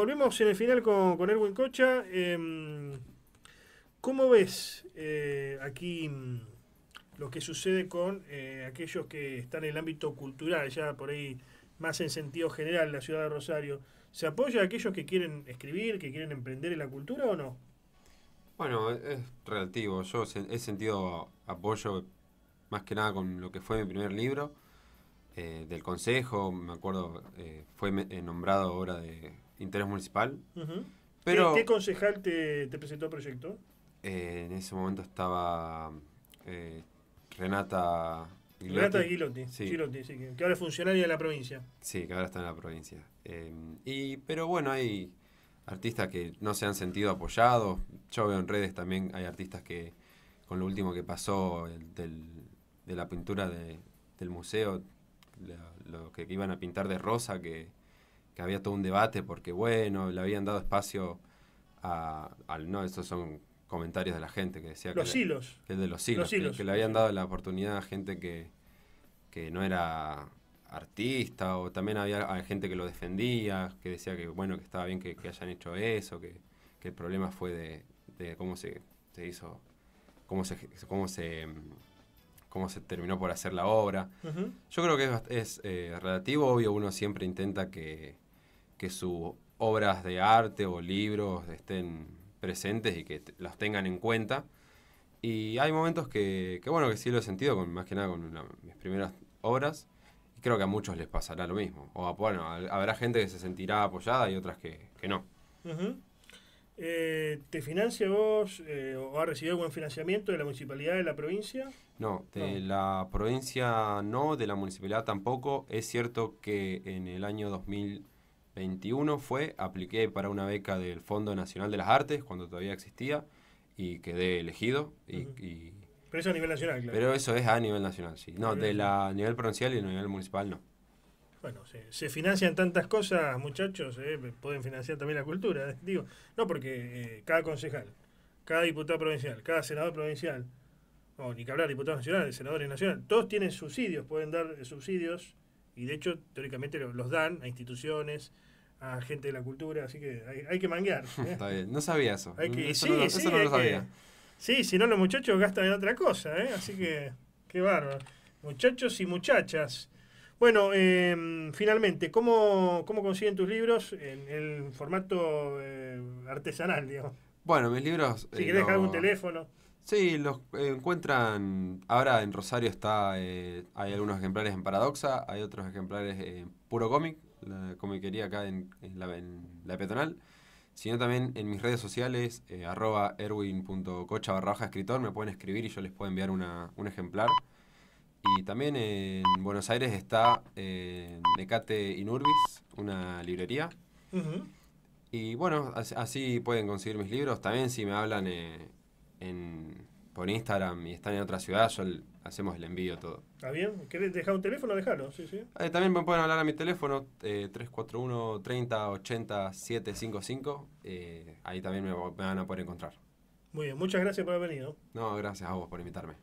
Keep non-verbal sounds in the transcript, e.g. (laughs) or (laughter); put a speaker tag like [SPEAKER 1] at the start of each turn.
[SPEAKER 1] volvemos en el final con, con Erwin Cocha. Em, ¿Cómo ves eh, aquí mm, lo que sucede con eh, aquellos que están en el ámbito cultural, ya por ahí más en sentido general, la ciudad de Rosario? ¿Se apoya a aquellos que quieren escribir, que quieren emprender en la cultura o no?
[SPEAKER 2] Bueno, es relativo. Yo he sentido apoyo más que nada con lo que fue mi primer libro eh, del Consejo, me acuerdo, eh, fue eh, nombrado ahora de interés municipal. Pero, ¿Qué,
[SPEAKER 1] concejal te, presentó el proyecto?
[SPEAKER 2] en ese momento estaba Renata Gilotti. Renata Gilotti,
[SPEAKER 1] que, ahora es funcionaria de la provincia.
[SPEAKER 2] Sí, que ahora está en la provincia. y, pero bueno, hay artistas que no se han sentido apoyados. Yo veo en redes también hay artistas que con lo último que pasó del, de la pintura del museo lo que iban a pintar de rosa, que, había todo un debate porque, bueno, le habían dado espacio a... no, esos son comentarios de la gente que decía los que, hilos. Le, el de los hilos, que, le habían dado la oportunidad a gente que, que no era artista o también había gente que lo defendía, que decía que bueno, que estaba bien que, hayan hecho eso, que, el problema fue de, de cómo se, se, hizo, cómo se, cómo se cómo se terminó por hacer la obra. Yo creo que es, eh, relativo, obvio, uno siempre intenta que, sus obras de arte o libros estén presentes y que las tengan en cuenta. Y hay momentos que, que, bueno, que sí lo he sentido, con, más que nada con mis primeras obras. Y creo que a muchos les pasará lo mismo. O bueno, habrá gente que se sentirá apoyada y otras que, no.
[SPEAKER 1] Eh, ¿Te financia vos eh, o has recibido algún financiamiento de la municipalidad de la provincia?
[SPEAKER 2] No, de la provincia no, de la municipalidad tampoco. Es cierto que en el año 2021 fue, apliqué para una beca del Fondo Nacional de las Artes cuando todavía existía y quedé elegido. Y, pero eso a nivel nacional, claro. Pero eso es a nivel nacional, sí. No, de la nivel provincial y a nivel municipal no.
[SPEAKER 1] Bueno, se, financian tantas cosas, muchachos, eh, pueden financiar también la cultura. (laughs) Digo, no porque eh, cada concejal, cada diputado provincial, cada senador provincial, o ni que hablar diputados nacionales, senadores nacionales, todos tienen subsidios, pueden dar eh, subsidios y de hecho teóricamente los dan a instituciones, a gente de la cultura, así que hay, que manguear. (laughs) ¿eh? Está
[SPEAKER 2] bien, no sabía eso. Hay que, sí, no, no lo sabía. sí,
[SPEAKER 1] si no los muchachos gastan en otra cosa, así que qué bárbaro. Muchachos y muchachas. Bueno, em, finalmente, ¿cómo, consiguen tus libros en el formato eh, artesanal,
[SPEAKER 2] Bueno, mis libros... Si eh, querés dejar un algún teléfono. Sí, los encuentran. Ahora en Rosario está, eh, hay algunos ejemplares en Paradoxa, hay otros ejemplares en Puro Cómic, la quería acá en, la, en, peatonal. Sino también en mis redes sociales, eh, erwin.cocha escritor, me pueden escribir y yo les puedo enviar una, un ejemplar. Y también en Buenos Aires está Decate eh, Necate Inurbis, una librería. Y bueno, así pueden conseguir mis libros. También si me hablan eh, en, por Instagram y están en otra ciudad, yo hacemos el envío todo.
[SPEAKER 1] ¿Está bien? ¿Querés dejar un teléfono? Dejalo. Sí, sí.
[SPEAKER 2] Eh, también me pueden hablar a mi teléfono, 341 30 80 755. ahí también me van a poder encontrar.
[SPEAKER 1] Muy bien, muchas gracias por haber venido.
[SPEAKER 2] No, gracias a vos por invitarme.